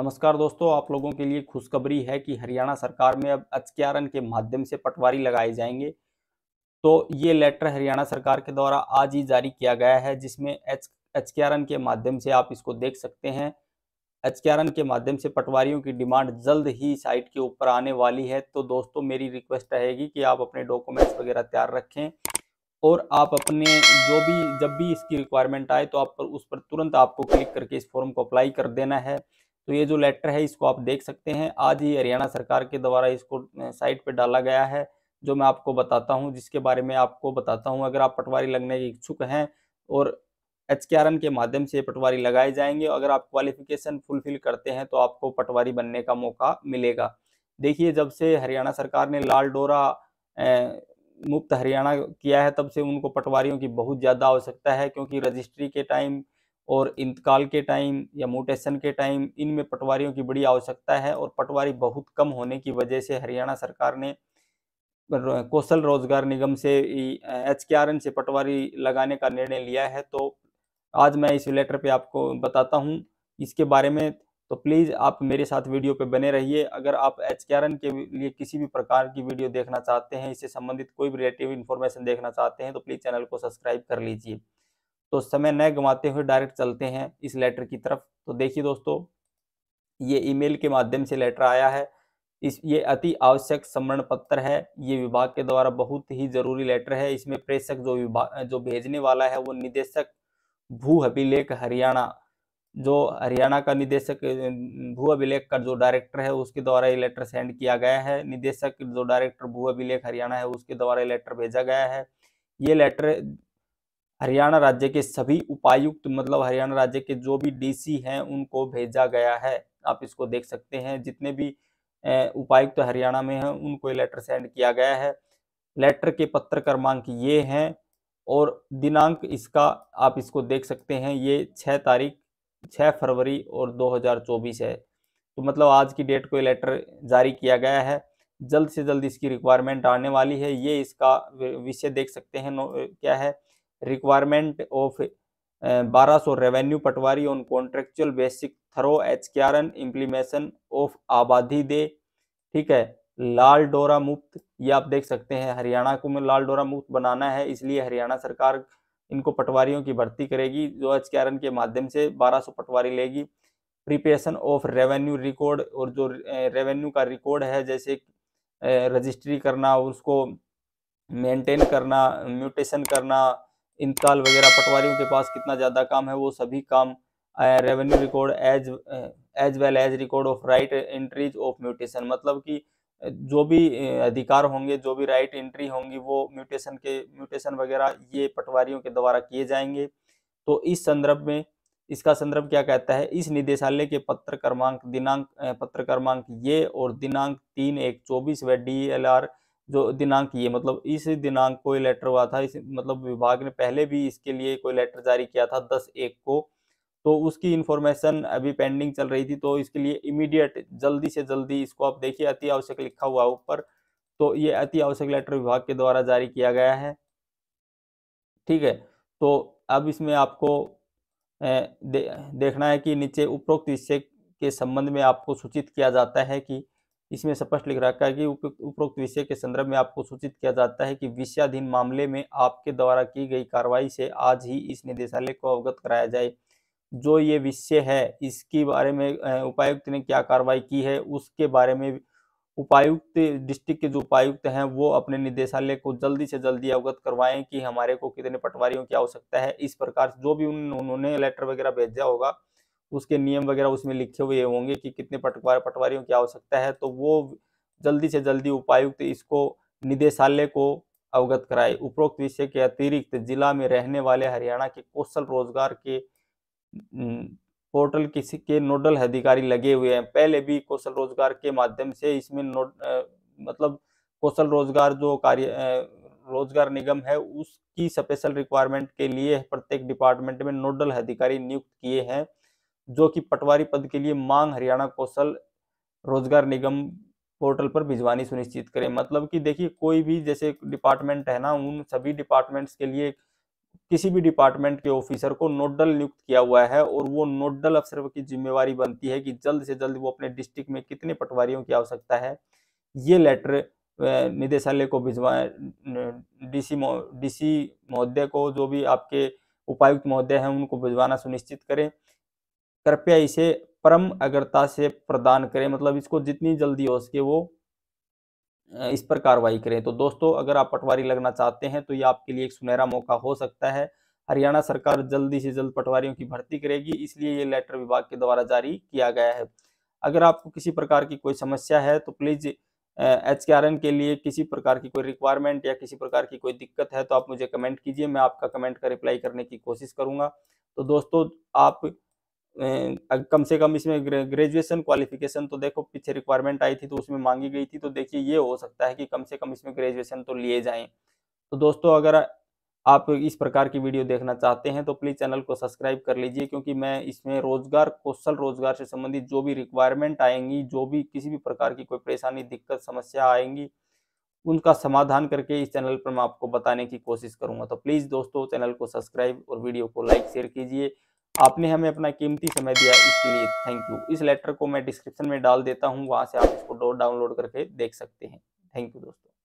नमस्कार दोस्तों आप लोगों के लिए खुशखबरी है कि हरियाणा सरकार में अब एचकेआरएन के माध्यम से पटवारी लगाए जाएंगे तो ये लेटर हरियाणा सरकार के द्वारा आज ही जारी किया गया है जिसमें एच एच के माध्यम से आप इसको देख सकते हैं एचकेआरएन के माध्यम से पटवारियों की डिमांड जल्द ही साइट के ऊपर आने वाली है तो दोस्तों मेरी रिक्वेस्ट रहेगी कि आप अपने डॉक्यूमेंट्स वगैरह तैयार रखें और आप अपने जो भी जब भी इसकी रिक्वायरमेंट आए तो आप पर उस पर तुरंत आपको क्लिक करके इस फॉर्म को अप्लाई कर देना है तो ये जो लेटर है इसको आप देख सकते हैं आज ही हरियाणा सरकार के द्वारा इसको साइट पर डाला गया है जो मैं आपको बताता हूँ जिसके बारे में आपको बताता हूँ अगर आप पटवारी लगने के इच्छुक हैं और एच के माध्यम से पटवारी लगाए जाएंगे अगर आप क्वालिफिकेशन फुलफिल करते हैं तो आपको पटवारी बनने का मौका मिलेगा देखिए जब से हरियाणा सरकार ने लाल डोरा मुफ्त हरियाणा किया है तब से उनको पटवारियों की बहुत ज़्यादा आवश्यकता है क्योंकि रजिस्ट्री के टाइम और इंतकाल के टाइम या मोटेशन के टाइम इनमें पटवारियों की बड़ी आवश्यकता है और पटवारी बहुत कम होने की वजह से हरियाणा सरकार ने कौशल रोजगार निगम से एच से पटवारी लगाने का निर्णय लिया है तो आज मैं इस लेटर पे आपको बताता हूँ इसके बारे में तो प्लीज़ आप मेरे साथ वीडियो पे बने रहिए अगर आप एच के लिए किसी भी प्रकार की वीडियो देखना चाहते हैं इससे संबंधित कोई भी रिलेटिव इन्फॉर्मेशन देखना चाहते हैं तो प्लीज़ चैनल को सब्सक्राइब कर लीजिए तो समय न गंवाते हुए डायरेक्ट चलते हैं इस लेटर की तरफ तो देखिए दोस्तों ये ईमेल के माध्यम से लेटर आया है इस ये अति आवश्यक समरण पत्र है ये विभाग के द्वारा बहुत ही जरूरी लेटर है इसमें प्रेषक जो विभाग जो भेजने वाला है वो निदेशक भू अभिलेख हरियाणा जो हरियाणा का निदेशक भू अभिलेख का जो डायरेक्टर है उसके द्वारा ये लेटर सेंड किया गया है निदेशक जो डायरेक्टर भू अभिलेख हरियाणा है उसके द्वारा ये लेटर भेजा गया है ये लेटर हरियाणा राज्य के सभी उपायुक्त मतलब हरियाणा राज्य के जो भी डीसी हैं उनको भेजा गया है आप इसको देख सकते हैं जितने भी उपायुक्त तो हरियाणा में हैं उनको लेटर सेंड किया गया है लेटर के पत्र क्रमांक ये हैं और दिनांक इसका आप इसको देख सकते हैं ये छः तारीख छः फरवरी और 2024 है तो मतलब आज की डेट को ये लेटर जारी किया गया है जल्द से जल्द इसकी रिक्वायरमेंट आने वाली है ये इसका विषय देख सकते हैं क्या है रिक्वायरमेंट ऑफ uh, बारह सौ revenue patwari on contractual basic through H क्यारन इम्प्लीमेशन ऑफ आबादी दे ठीक है लाल डोरा मुक्त ये आप देख सकते हैं हरियाणा को में लाल डोरा मुक्त बनाना है इसलिए हरियाणा सरकार इनको पटवारियों की भर्ती करेगी जो एच के माध्यम से 1200 पटवारी लेगी प्रिपेशन ऑफ रेवेन्यू रिकॉर्ड और जो रेवेन्यू uh, का रिकॉर्ड है जैसे रजिस्ट्री uh, करना उसको मेंटेन करना म्यूटेशन करना इंतकाल वगैरह पटवारियों के पास कितना ज़्यादा काम है वो सभी काम revenue record as as well as record of right entries of mutation मतलब कि जो भी अधिकार होंगे जो भी राइट एंट्री होंगी वो म्यूटेशन के म्यूटेशन वगैरह ये पटवारियों के द्वारा किए जाएंगे तो इस संदर्भ में इसका संदर्भ क्या कहता है इस निदेशालय के पत्र क्रमांक दिनांक पत्र क्रमांक ये और दिनांक तीन एक चौबीस व डी एल आर जो दिनांक ये मतलब इस दिनांक को ये लेटर हुआ था इस मतलब विभाग ने पहले भी इसके लिए कोई लेटर जारी किया था दस एक को तो उसकी इन्फॉर्मेशन अभी पेंडिंग चल रही थी तो इसके लिए इमीडिएट जल्दी से जल्दी इसको आप देखिए अति आवश्यक लिखा हुआ ऊपर तो ये अति आवश्यक लेटर विभाग के द्वारा जारी किया गया है ठीक है तो अब इसमें आपको दे, देखना है कि नीचे उपरोक्त हिस्से के संबंध में आपको सूचित किया जाता है कि इसमें स्पष्ट लिख रखा है कि उपरोक्त विषय के संदर्भ में आपको सूचित किया जाता है कि विषयाधीन मामले में आपके द्वारा की गई कार्रवाई से आज ही इस निदेशालय को अवगत कराया जाए जो ये विषय है इसके बारे में उपायुक्त ने क्या कार्रवाई की है उसके बारे में उपायुक्त डिस्ट्रिक्ट के जो उपायुक्त हैं वो अपने निदेशालय को जल्दी से जल्दी अवगत करवाएं कि हमारे को कितने पटवारियों की आवश्यकता है इस प्रकार जो भी उन, उन्होंने लेटर वगैरह भेजा होगा उसके नियम वगैरह उसमें लिखे हुए होंगे कि कितने पटवार पटवारियों की आवश्यकता है तो वो जल्दी से जल्दी उपायुक्त इसको निदेशालय को अवगत कराए उपरोक्त विषय के अतिरिक्त जिला में रहने वाले हरियाणा के कौशल रोजगार के पोर्टल किसी के नोडल अधिकारी लगे हुए हैं पहले भी कौशल रोजगार के माध्यम से इसमें नोड मतलब कौशल रोजगार जो कार्य रोजगार निगम है उसकी स्पेशल रिक्वायरमेंट के लिए प्रत्येक डिपार्टमेंट में नोडल अधिकारी नियुक्त किए हैं जो कि पटवारी पद के लिए मांग हरियाणा कौशल रोजगार निगम पोर्टल पर भिजवानी सुनिश्चित करें मतलब कि देखिए कोई भी जैसे डिपार्टमेंट है ना उन सभी डिपार्टमेंट्स के लिए किसी भी डिपार्टमेंट के ऑफिसर को नोडल नियुक्त किया हुआ है और वो नोडल अफसर की जिम्मेवारी बनती है कि जल्द से जल्द वो अपने डिस्ट्रिक्ट में कितने पटवारियों की आवश्यकता है ये लेटर निदेशालय को भिजवाएं डीसी डीसी महोदय को जो भी आपके उपायुक्त महोदय हैं उनको भिजवाना सुनिश्चित करें कृपया इसे परम अग्रता से प्रदान करें मतलब इसको जितनी जल्दी हो सके वो इस पर कार्रवाई करें तो दोस्तों अगर आप पटवारी लगना चाहते हैं तो ये आपके लिए एक सुनहरा मौका हो सकता है हरियाणा सरकार जल्दी से जल्द पटवारियों की भर्ती करेगी इसलिए ये लेटर विभाग के द्वारा जारी किया गया है अगर आपको किसी प्रकार की कोई समस्या है तो प्लीज़ एच के लिए किसी प्रकार की कोई रिक्वायरमेंट या किसी प्रकार की कोई दिक्कत है तो आप मुझे कमेंट कीजिए मैं आपका कमेंट का रिप्लाई करने की कोशिश करूँगा तो दोस्तों आप कम से कम इसमें ग्रेजुएशन क्वालिफिकेशन तो देखो पीछे रिक्वायरमेंट आई थी तो उसमें मांगी गई थी तो देखिए ये हो सकता है कि कम से कम इसमें ग्रेजुएशन तो लिए जाएं तो दोस्तों अगर आप इस प्रकार की वीडियो देखना चाहते हैं तो प्लीज़ चैनल को सब्सक्राइब कर लीजिए क्योंकि मैं इसमें रोजगार कौशल रोजगार से संबंधित जो भी रिक्वायरमेंट आएंगी जो भी किसी भी प्रकार की कोई परेशानी दिक्कत समस्या आएंगी उनका समाधान करके इस चैनल पर मैं आपको बताने की कोशिश करूंगा तो प्लीज़ दोस्तों चैनल को सब्सक्राइब और वीडियो को लाइक शेयर कीजिए आपने हमें अपना कीमती समय दिया इसके लिए थैंक यू इस लेटर को मैं डिस्क्रिप्शन में डाल देता हूँ वहाँ से आप इसको डाउनलोड करके देख सकते हैं थैंक यू दोस्तों